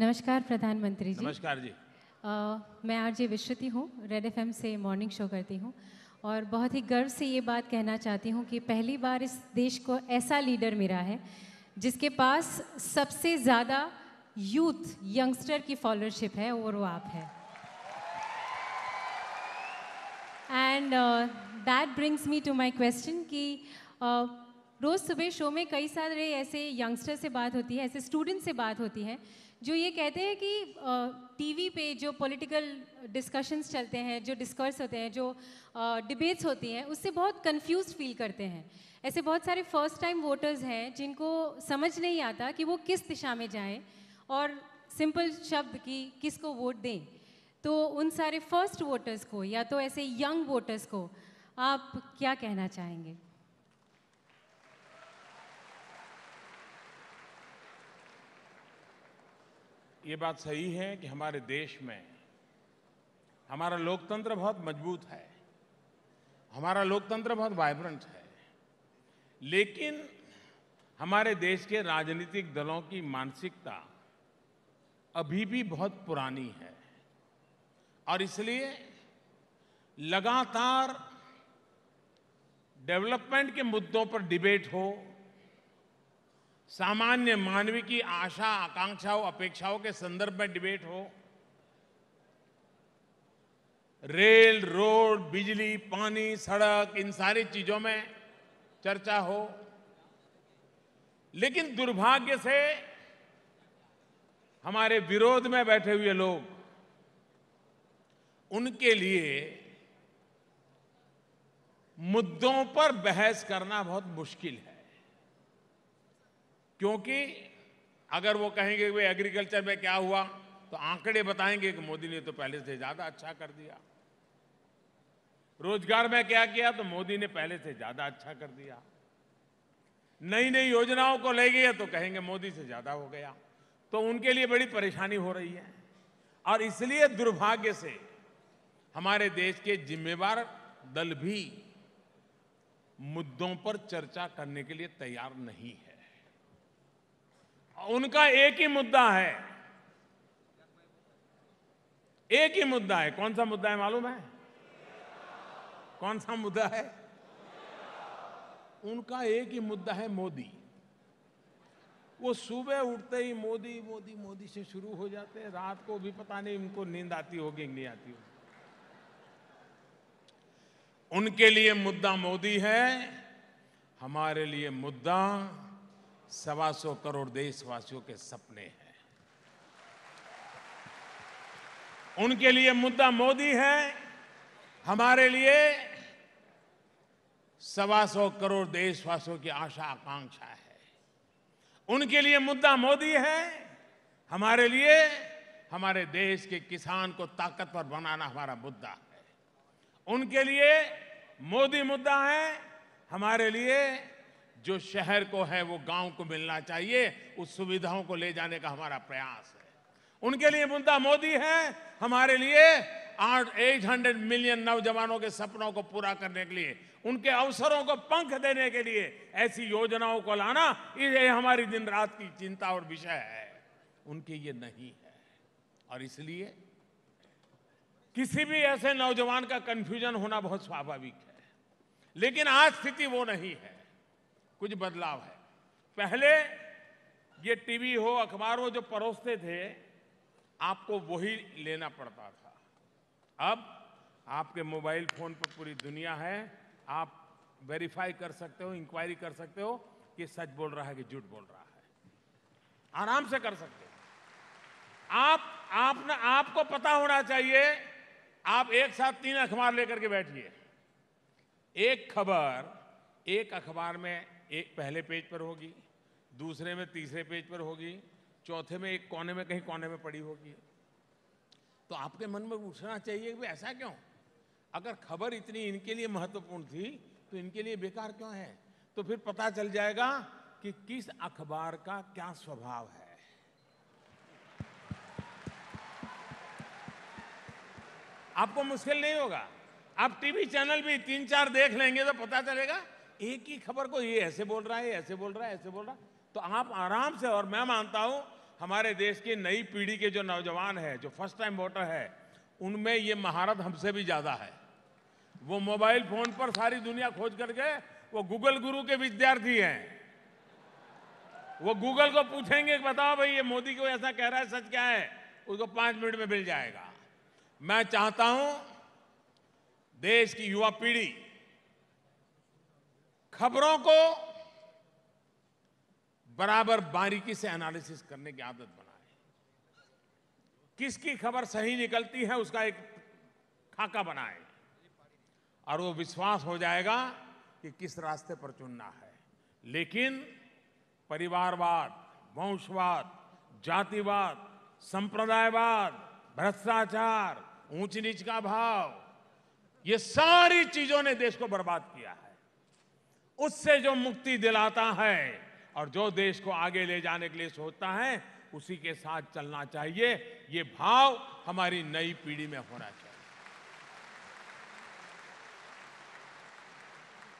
नमस्कार प्रधानमंत्री जी नमस्कार जी आ, मैं आरजे विश्रुति हूँ रेड एफ से मॉर्निंग शो करती हूँ और बहुत ही गर्व से ये बात कहना चाहती हूँ कि पहली बार इस देश को ऐसा लीडर मिला है जिसके पास सबसे ज़्यादा यूथ यंगस्टर की फॉलोअरशिप है और वो आप है and that brings me to my question कि uh, रोज़ सुबह शो में कई सारे ऐसे यंगस्टर से बात होती है ऐसे स्टूडेंट से बात होती है जो ये कहते हैं कि टीवी पे जो पॉलिटिकल डिस्कशंस चलते हैं जो डिस्कर्स होते हैं जो डिबेट्स होती हैं उससे बहुत कंफ्यूज फील करते हैं ऐसे बहुत सारे फर्स्ट टाइम वोटर्स हैं जिनको समझ नहीं आता कि वो किस दिशा में जाएं और सिंपल शब्द की किसको वोट दें तो उन सारे फर्स्ट वोटर्स को या तो ऐसे यंग वोटर्स को आप क्या कहना चाहेंगे ये बात सही है कि हमारे देश में हमारा लोकतंत्र बहुत मजबूत है हमारा लोकतंत्र बहुत वाइब्रेंट है लेकिन हमारे देश के राजनीतिक दलों की मानसिकता अभी भी बहुत पुरानी है और इसलिए लगातार डेवलपमेंट के मुद्दों पर डिबेट हो सामान्य मानवी की आशा आकांक्षाओं अपेक्षाओं के संदर्भ में डिबेट हो रेल रोड बिजली पानी सड़क इन सारी चीजों में चर्चा हो लेकिन दुर्भाग्य से हमारे विरोध में बैठे हुए लोग उनके लिए मुद्दों पर बहस करना बहुत मुश्किल है क्योंकि अगर वो कहेंगे भाई एग्रीकल्चर में क्या हुआ तो आंकड़े बताएंगे कि मोदी ने तो पहले से ज्यादा अच्छा कर दिया रोजगार में क्या किया तो मोदी ने पहले से ज्यादा अच्छा कर दिया नई नई योजनाओं को ले गए तो कहेंगे मोदी से ज्यादा हो गया तो उनके लिए बड़ी परेशानी हो रही है और इसलिए दुर्भाग्य से हमारे देश के जिम्मेवार दल भी मुद्दों पर चर्चा करने के लिए तैयार नहीं है उनका एक ही मुद्दा है एक ही मुद्दा है कौन सा मुद्दा है मालूम है कौन सा मुद्दा है उनका एक ही मुद्दा है मोदी वो सुबह उठते ही मोदी मोदी मोदी से शुरू हो जाते हैं रात को भी पता नहीं उनको नींद आती होगी नहीं आती होगी उनके लिए मुद्दा मोदी है हमारे लिए मुद्दा सवा सौ करोड़ देशवासियों के सपने हैं उनके लिए मुद्दा मोदी है हमारे लिए सवा सौ करोड़ देशवासियों की आशा आकांक्षा है उनके लिए मुद्दा मोदी है हमारे लिए हमारे देश के किसान को ताकतवर बनाना हमारा मुद्दा है उनके लिए मोदी मुद्दा है हमारे लिए जो शहर को है वो गांव को मिलना चाहिए उस सुविधाओं को ले जाने का हमारा प्रयास है उनके लिए मुद्दा मोदी है हमारे लिए आठ एट हंड्रेड मिलियन नौजवानों के सपनों को पूरा करने के लिए उनके अवसरों को पंख देने के लिए ऐसी योजनाओं को लाना ये हमारी दिन रात की चिंता और विषय है उनके ये नहीं है और इसलिए किसी भी ऐसे नौजवान का कंफ्यूजन होना बहुत स्वाभाविक है लेकिन आज स्थिति वो नहीं है कुछ बदलाव है पहले ये टीवी हो अखबार हो जो परोसते थे आपको वही लेना पड़ता था अब आपके मोबाइल फोन पर पूरी दुनिया है आप वेरीफाई कर सकते हो इंक्वायरी कर सकते हो कि सच बोल रहा है कि झूठ बोल रहा है आराम से कर सकते हो आप आपने आपको पता होना चाहिए आप एक साथ तीन अखबार लेकर के बैठिए एक खबर एक अखबार में एक पहले पेज पर होगी दूसरे में तीसरे पेज पर होगी चौथे में एक कोने में कहीं कोने में पड़ी होगी तो आपके मन में उठना चाहिए कि ऐसा क्यों अगर खबर इतनी इनके लिए महत्वपूर्ण थी तो इनके लिए बेकार क्यों है तो फिर पता चल जाएगा कि किस अखबार का क्या स्वभाव है आपको मुश्किल नहीं होगा आप टीवी चैनल भी तीन चार देख लेंगे तो पता चलेगा एक ही खबर को ये ऐसे बोल रहा है ऐसे बोल रहा है ऐसे बोल रहा है तो आप आराम से और मैं मानता हूं हमारे देश की नई पीढ़ी के जो नौजवान है जो फर्स्ट टाइम वोटर है उनमें ये महारत हमसे भी ज़्यादा है वो मोबाइल फोन पर सारी दुनिया खोज करके वो गूगल गुरु के विद्यार्थी हैं वो गूगल को पूछेंगे बताओ भाई ये मोदी को ऐसा कह रहा है सच क्या है उसको पांच मिनट में मिल जाएगा मैं चाहता हूं देश की युवा पीढ़ी खबरों को बराबर बारीकी से एनालिसिस करने की आदत बनाए किसकी खबर सही निकलती है उसका एक खाका बनाए और वो विश्वास हो जाएगा कि किस रास्ते पर चुनना है लेकिन परिवारवाद वंशवाद जातिवाद संप्रदायवाद भ्रष्टाचार ऊंच नीच का भाव ये सारी चीजों ने देश को बर्बाद किया है उससे जो मुक्ति दिलाता है और जो देश को आगे ले जाने के लिए सोचता है उसी के साथ चलना चाहिए ये भाव हमारी नई पीढ़ी में होना चाहिए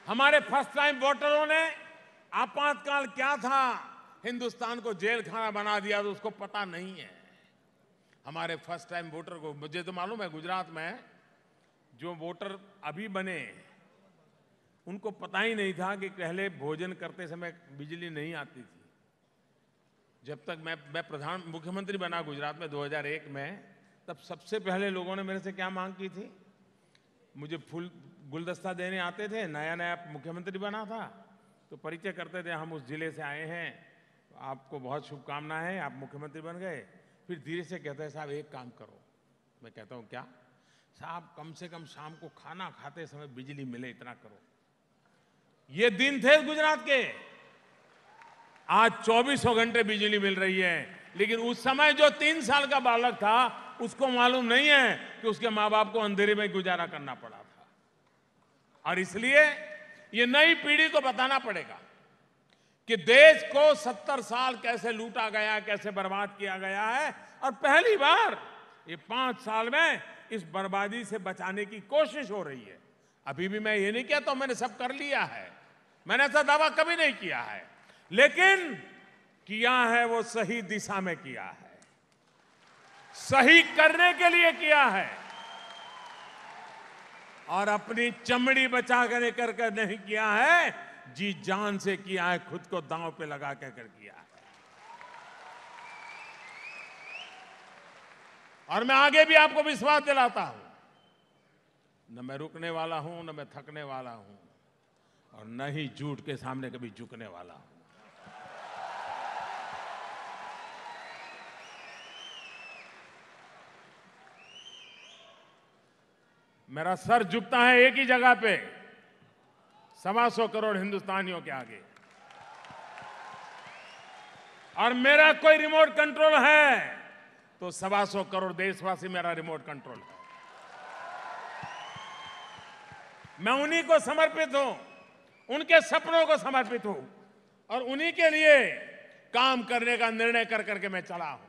हमारे फर्स्ट टाइम वोटरों ने आपातकाल क्या था हिंदुस्तान को जेल खाना बना दिया तो उसको पता नहीं है हमारे फर्स्ट टाइम वोटर को मुझे तो मालूम है गुजरात में जो वोटर अभी बने उनको पता ही नहीं था कि पहले भोजन करते समय बिजली नहीं आती थी जब तक मैं मैं प्रधान मुख्यमंत्री बना गुजरात में 2001 में तब सबसे पहले लोगों ने मेरे से क्या मांग की थी मुझे फूल गुलदस्ता देने आते थे नया नया मुख्यमंत्री बना था तो परिचय करते थे हम उस जिले से आए हैं आपको बहुत शुभकामनाएं आप मुख्यमंत्री बन गए फिर धीरे से कहते हैं साहब एक काम करो मैं कहता हूँ क्या साहब कम से कम शाम को खाना खाते समय बिजली मिले इतना करो ये दिन थे गुजरात के आज चौबीसों घंटे बिजली मिल रही है लेकिन उस समय जो तीन साल का बालक था उसको मालूम नहीं है कि उसके माँ बाप को अंधेरे में गुजारा करना पड़ा था और इसलिए ये नई पीढ़ी को बताना पड़ेगा कि देश को सत्तर साल कैसे लूटा गया कैसे बर्बाद किया गया है और पहली बार ये पांच साल में इस बर्बादी से बचाने की कोशिश हो रही है अभी भी मैं ये नहीं कहता तो मैंने सब कर लिया है मैंने ऐसा दावा कभी नहीं किया है लेकिन किया है वो सही दिशा में किया है सही करने के लिए किया है और अपनी चमड़ी बचा कर करके नहीं किया है जी जान से किया है खुद को दांव पे लगा कर कर किया है और मैं आगे भी आपको विश्वास दिलाता हूं न मैं रुकने वाला हूं न मैं थकने वाला हूं और न ही झूठ के सामने कभी झुकने वाला हूं मेरा सर झुकता है एक ही जगह पे सवा सौ करोड़ हिंदुस्तानियों के आगे और मेरा कोई रिमोट कंट्रोल है तो सवा सौ करोड़ देशवासी मेरा रिमोट कंट्रोल है मैं उन्हीं को समर्पित हूं उनके सपनों को समर्पित हूं और उन्हीं के लिए काम करने का निर्णय कर करके मैं चला हूं